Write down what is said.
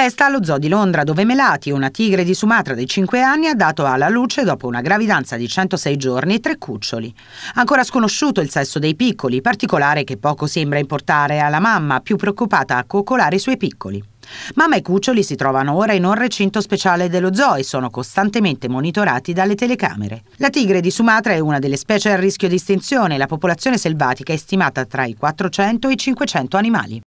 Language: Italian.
Festa allo zoo di Londra dove Melati, una tigre di Sumatra di 5 anni, ha dato alla luce dopo una gravidanza di 106 giorni tre cuccioli. Ancora sconosciuto il sesso dei piccoli, particolare che poco sembra importare alla mamma, più preoccupata a coccolare i suoi piccoli. Mamma e cuccioli si trovano ora in un recinto speciale dello zoo e sono costantemente monitorati dalle telecamere. La tigre di Sumatra è una delle specie a rischio di estinzione, la popolazione selvatica è stimata tra i 400 e i 500 animali.